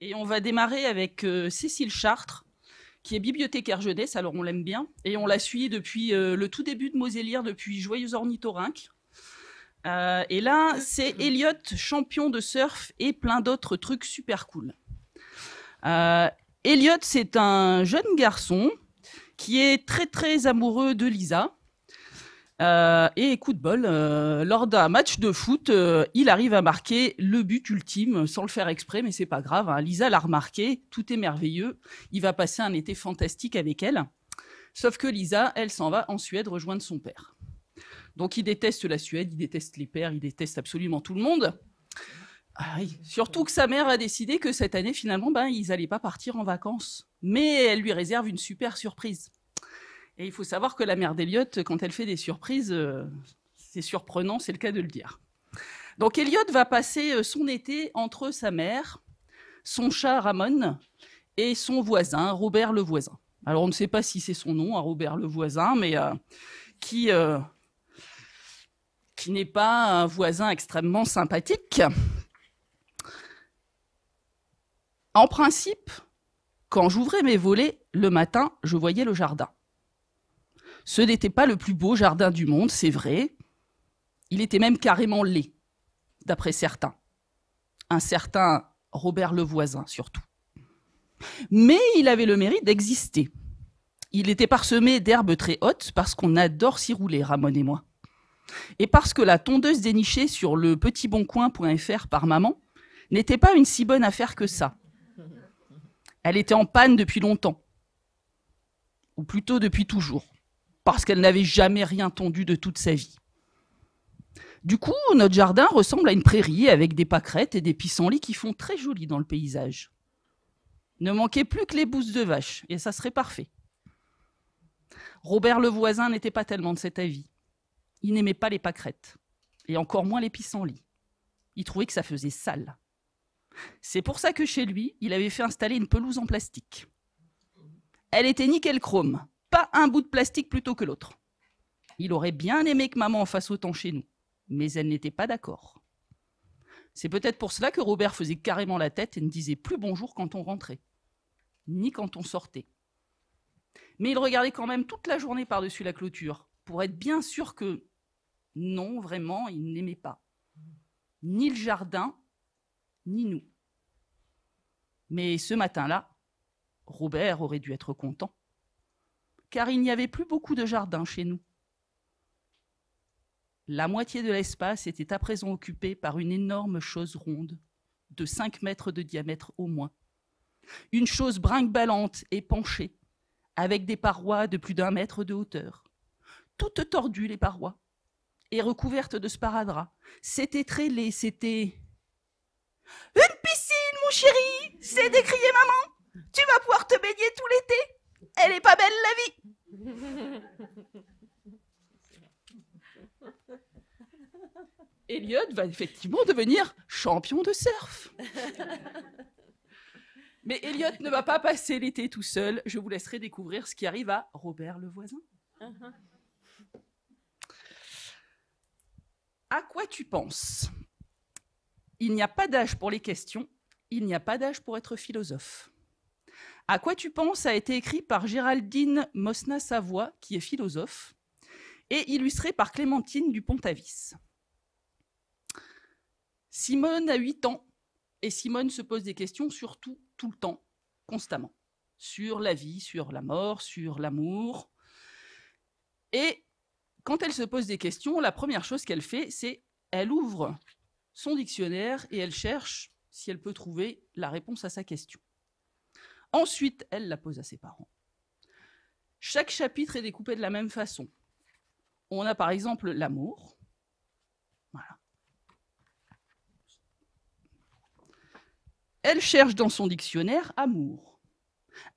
Et on va démarrer avec euh, Cécile Chartres, qui est bibliothécaire jeunesse, alors on l'aime bien. Et on la suit depuis euh, le tout début de Mosellière, depuis Joyeux Ornithorynque. Euh, et là, c'est Elliot, champion de surf et plein d'autres trucs super cool. Elliot, c'est un jeune garçon qui est très très amoureux de Lisa. Euh, et coup de bol, euh, lors d'un match de foot, euh, il arrive à marquer le but ultime sans le faire exprès, mais c'est pas grave. Hein. Lisa l'a remarqué, tout est merveilleux. Il va passer un été fantastique avec elle. Sauf que Lisa, elle s'en va en Suède rejoindre son père. Donc il déteste la Suède, il déteste les pères, il déteste absolument tout le monde. Ah surtout que sa mère a décidé que cette année, finalement, ben, ils n'allaient pas partir en vacances. Mais elle lui réserve une super surprise. Et il faut savoir que la mère d'Eliott, quand elle fait des surprises, euh, c'est surprenant, c'est le cas de le dire. Donc Elliot va passer euh, son été entre sa mère, son chat Ramon et son voisin, Robert le voisin. Alors on ne sait pas si c'est son nom, à hein, Robert le voisin, mais euh, qui, qui n'est pas un voisin extrêmement sympathique. En principe, quand j'ouvrais mes volets le matin, je voyais le jardin. Ce n'était pas le plus beau jardin du monde, c'est vrai. Il était même carrément laid, d'après certains. Un certain Robert Levoisin, surtout. Mais il avait le mérite d'exister. Il était parsemé d'herbes très hautes parce qu'on adore s'y rouler, Ramon et moi. Et parce que la tondeuse dénichée sur le petitboncoin.fr par maman n'était pas une si bonne affaire que ça. Elle était en panne depuis longtemps. Ou plutôt depuis toujours parce qu'elle n'avait jamais rien tendu de toute sa vie. Du coup, notre jardin ressemble à une prairie avec des pâquerettes et des pissenlits qui font très joli dans le paysage. Ne manquait plus que les bousses de vache, et ça serait parfait. Robert le voisin n'était pas tellement de cet avis. Il n'aimait pas les pâquerettes, et encore moins les pissenlits. Il trouvait que ça faisait sale. C'est pour ça que chez lui, il avait fait installer une pelouse en plastique. Elle était nickel chrome, pas un bout de plastique plutôt que l'autre. Il aurait bien aimé que maman en fasse autant chez nous, mais elle n'était pas d'accord. C'est peut-être pour cela que Robert faisait carrément la tête et ne disait plus bonjour quand on rentrait, ni quand on sortait. Mais il regardait quand même toute la journée par-dessus la clôture, pour être bien sûr que non, vraiment, il n'aimait pas. Ni le jardin, ni nous. Mais ce matin-là, Robert aurait dû être content car il n'y avait plus beaucoup de jardins chez nous. La moitié de l'espace était à présent occupée par une énorme chose ronde, de 5 mètres de diamètre au moins. Une chose brinque-ballante et penchée, avec des parois de plus d'un mètre de hauteur. Toutes tordues les parois, et recouvertes de sparadrap. C'était très laid, c'était... Une piscine, mon chéri C'est décrié maman Tu vas pouvoir te baigner tout l'été elle est pas belle la vie Elliot va effectivement devenir champion de surf. Mais Elliot ne va pas passer l'été tout seul. Je vous laisserai découvrir ce qui arrive à Robert le voisin. Uh-huh. À quoi tu penses Il n'y a pas d'âge pour les questions, il n'y a pas d'âge pour être philosophe. À quoi tu penses a été écrit par Géraldine Mosna-Savoie, qui est philosophe, et illustré par Clémentine Dupont-Avis. Simone a 8 ans, et Simone se pose des questions sur tout, tout le temps, constamment. Sur la vie, sur la mort, sur l'amour. Et quand elle se pose des questions, la première chose qu'elle fait, c'est elle ouvre son dictionnaire et elle cherche si elle peut trouver la réponse à sa question. Ensuite, elle la pose à ses parents. Chaque chapitre est découpé de la même façon. On a par exemple l'amour. Elle cherche dans son dictionnaire amour.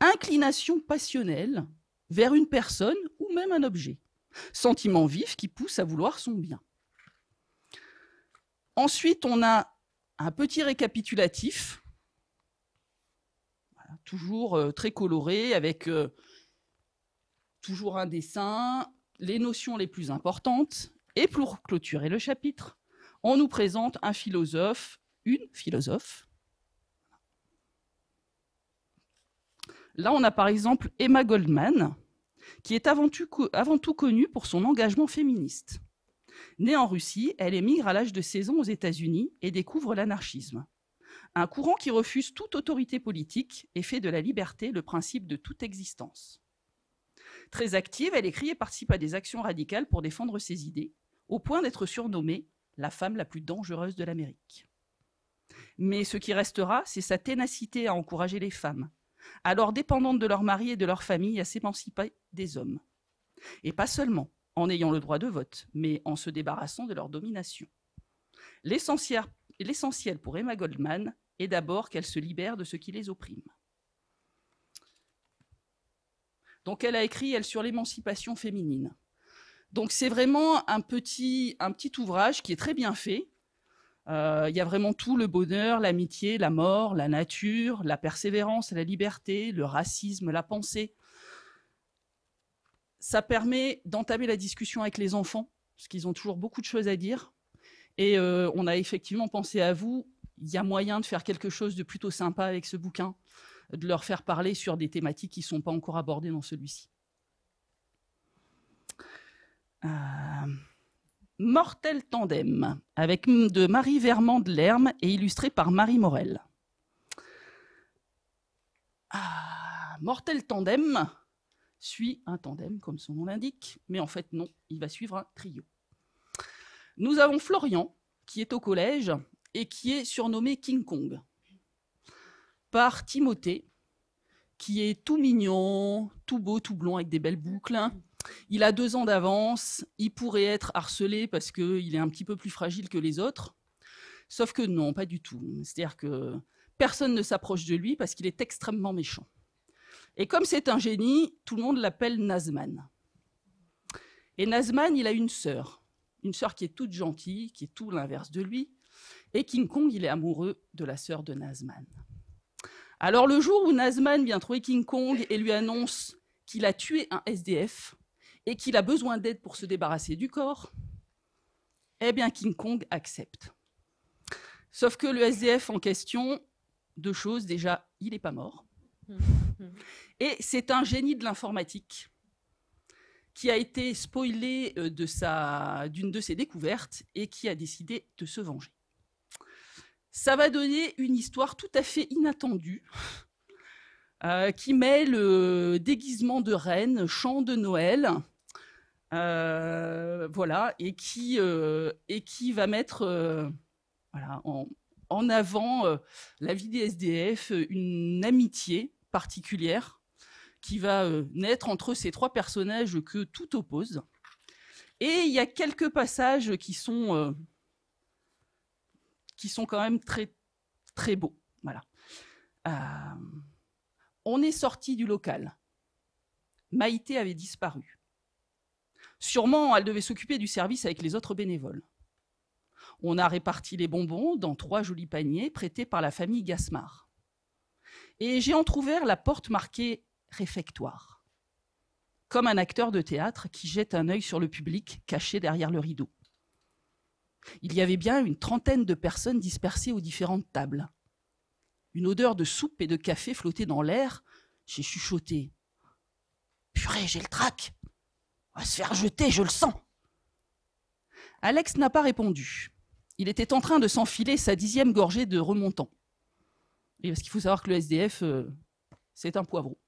Inclination passionnelle vers une personne ou même un objet. Sentiment vif qui pousse à vouloir son bien. Ensuite, on a un petit récapitulatif toujours euh, très coloré, avec euh, toujours un dessin, les notions les plus importantes. Et pour clôturer le chapitre, on nous présente un philosophe, une philosophe. Là, on a par exemple Emma Goldman, qui est avant tout, connue pour son engagement féministe. Née en Russie, elle émigre à l'âge de 16 ans aux États-Unis et découvre l'anarchisme un courant qui refuse toute autorité politique et fait de la liberté le principe de toute existence. Très active, elle écrit et participe à des actions radicales pour défendre ses idées, au point d'être surnommée la femme la plus dangereuse de l'Amérique. Mais ce qui restera, c'est sa ténacité à encourager les femmes, alors dépendantes de leur mari et de leur famille, à s'émanciper des hommes. Et pas seulement en ayant le droit de vote, mais en se débarrassant de leur domination. L'essentiel l'essentiel pour Emma Goldman est d'abord qu'elle se libère de ce qui les opprime. Donc elle a écrit, elle, sur l'émancipation féminine. Donc c'est vraiment un petit, un petit ouvrage qui est très bien fait. Euh, il y a vraiment tout, le bonheur, l'amitié, la mort, la nature, la persévérance, la liberté, le racisme, la pensée. Ça permet d'entamer la discussion avec les enfants, parce qu'ils ont toujours beaucoup de choses à dire. Et euh, on a effectivement pensé à vous. Il y a moyen de faire quelque chose de plutôt sympa avec ce bouquin, de leur faire parler sur des thématiques qui ne sont pas encore abordées dans celui-ci. Euh, Mortel Tandem, avec de Marie Vermand de Lerme et illustré par Marie Morel. Ah, Mortel Tandem suit un tandem, comme son nom l'indique, mais en fait non, il va suivre un trio. Nous avons Florian, qui est au collège et qui est surnommé King Kong par Timothée, qui est tout mignon, tout beau, tout blond, avec des belles boucles. Il a deux ans d'avance, il pourrait être harcelé parce qu'il est un petit peu plus fragile que les autres. Sauf que non, pas du tout. C'est-à-dire que personne ne s'approche de lui parce qu'il est extrêmement méchant. Et comme c'est un génie, tout le monde l'appelle Nazman. Et Nazman, il a une sœur une sœur qui est toute gentille, qui est tout l'inverse de lui. Et King Kong, il est amoureux de la sœur de Nazman. Alors le jour où Nazman vient trouver King Kong et lui annonce qu'il a tué un SDF et qu'il a besoin d'aide pour se débarrasser du corps, eh bien King Kong accepte. Sauf que le SDF en question, deux choses, déjà, il n'est pas mort. Et c'est un génie de l'informatique qui a été spoilé euh, de sa, d'une de ses découvertes et qui a décidé de se venger. Ça va donner une histoire tout à fait inattendue. Euh, qui met le euh, déguisement de reine, chant de Noël, voilà, et qui, et qui va mettre voilà, en, en avant la vie des SDF, une amitié particulière qui va euh, naître entre ces trois personnages que tout oppose. Et il y a quelques passages qui sont, euh, qui sont quand même très, très beaux. Voilà. Euh, on est sorti du local. Maïté avait disparu. Sûrement, elle devait s'occuper du service avec les autres bénévoles. On a réparti les bonbons dans trois jolis paniers prêtés par la famille Gasmar. Et j'ai entr'ouvert la porte marquée réfectoire, comme un acteur de théâtre qui jette un œil sur le public caché derrière le rideau. Il y avait bien une trentaine de personnes dispersées aux différentes tables. Une odeur de soupe et de café flottait dans l'air. J'ai chuchoté. Purée, j'ai le trac. On va se faire jeter, je le sens. Alex n'a pas répondu. Il était en train de s'enfiler sa dixième gorgée de remontant. parce qu'il faut savoir que le SDF, euh, c'est un poivreau.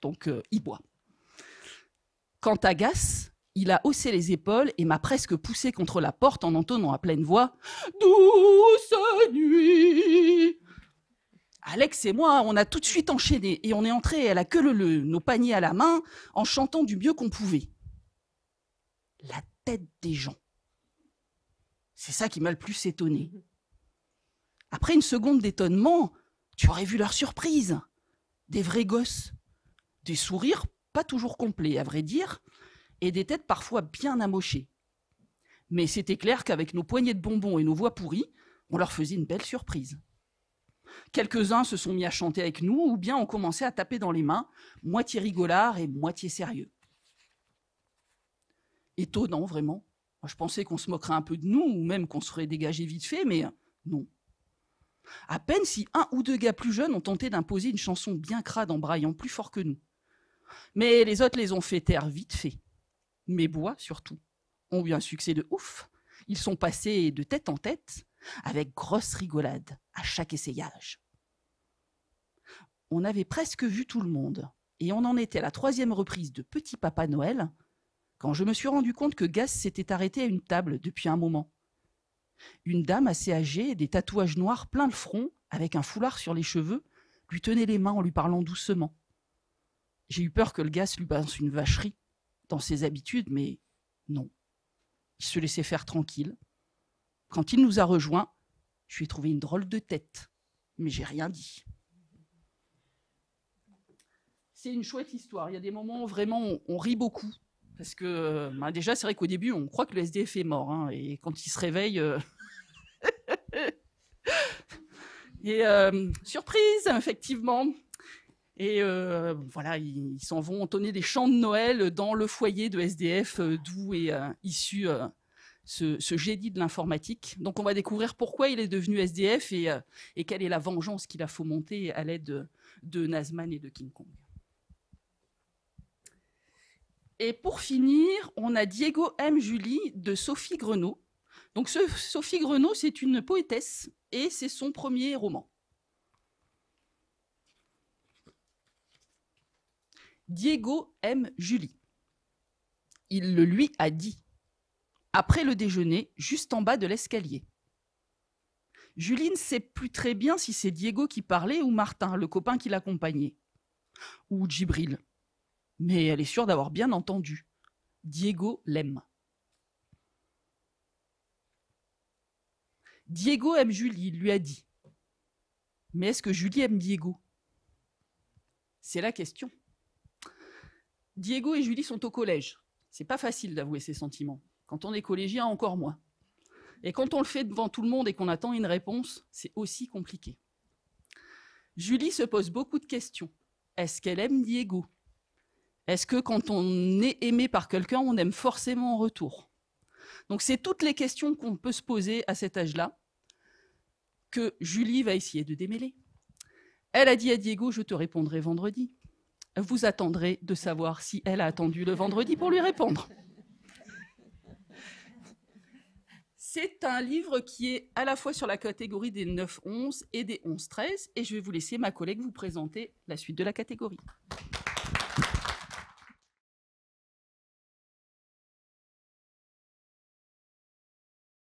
Donc, euh, il boit. Quant à Gas, il a haussé les épaules et m'a presque poussé contre la porte en entonnant à pleine voix Douce nuit Alex et moi, on a tout de suite enchaîné et on est entrés à la queue leu nos paniers à la main, en chantant du mieux qu'on pouvait. La tête des gens. C'est ça qui m'a le plus étonné. Après une seconde d'étonnement, tu aurais vu leur surprise. Des vrais gosses, des sourires pas toujours complets, à vrai dire, et des têtes parfois bien amochées. Mais c'était clair qu'avec nos poignées de bonbons et nos voix pourries, on leur faisait une belle surprise. Quelques-uns se sont mis à chanter avec nous ou bien ont commencé à taper dans les mains, moitié rigolards et moitié sérieux. Étonnant, vraiment. je pensais qu'on se moquerait un peu de nous ou même qu'on serait dégagé vite fait, mais euh, non. À peine si un ou deux gars plus jeunes ont tenté d'imposer une chanson bien crade en braillant plus fort que nous. Mais les autres les ont fait taire vite fait. Mes bois, surtout, ont eu un succès de ouf. Ils sont passés de tête en tête, avec grosse rigolade à chaque essayage. On avait presque vu tout le monde, et on en était à la troisième reprise de Petit Papa Noël, quand je me suis rendu compte que Gasse s'était arrêté à une table depuis un moment. Une dame assez âgée, des tatouages noirs plein le front, avec un foulard sur les cheveux, lui tenait les mains en lui parlant doucement. J'ai eu peur que le gars lui balance une vacherie dans ses habitudes, mais non. Il se laissait faire tranquille. Quand il nous a rejoints, je lui ai trouvé une drôle de tête, mais j'ai rien dit. C'est une chouette histoire. Il y a des moments où vraiment on, rit beaucoup. Parce que bah, déjà, c'est vrai qu'au début, on croit que le SDF est mort. Hein, et quand il se réveille. Euh, et euh, surprise, effectivement, et euh, voilà, ils s'en vont entonner des chants de Noël dans le foyer de SDF, euh, d'où est euh, issu ce, ce génie de l'informatique. Donc on va découvrir pourquoi il est devenu SDF et, quelle est la vengeance qu'il a fomentée à l'aide de, Nasman et de King Kong. Et pour finir, on a Diego M. Julie de Sophie Grenot. Donc Sophie Grenot, c'est une poétesse et c'est son premier roman. Diego aime Julie. Il le lui a dit. Après le déjeuner, juste en bas de l'escalier. Julie ne sait plus très bien si c'est Diego qui parlait ou Martin, le copain qui l'accompagnait. Ou Djibril. Mais elle est sûre d'avoir bien entendu. Diego l'aime. Diego aime Julie, il lui a dit. Mais est-ce que Julie aime Diego C'est la question. Diego et Julie sont au collège. C'est pas facile d'avouer ses sentiments. Quand on est collégien, encore moins. Et quand on le fait devant tout le monde et qu'on attend une réponse, c'est aussi compliqué. Julie se pose beaucoup de questions. Est-ce qu'elle aime Diego Est-ce que quand on est aimé par quelqu'un, on aime forcément en retour Donc c'est toutes les questions qu'on peut se poser à cet âge-là que Julie va essayer de démêler. Elle a dit à Diego, je te répondrai vendredi vous attendrez de savoir si elle a attendu le vendredi pour lui répondre. C'est un livre qui est à la fois sur la catégorie des 9-11 et des 11-13, et je vais vous laisser ma collègue vous présenter la suite de la catégorie.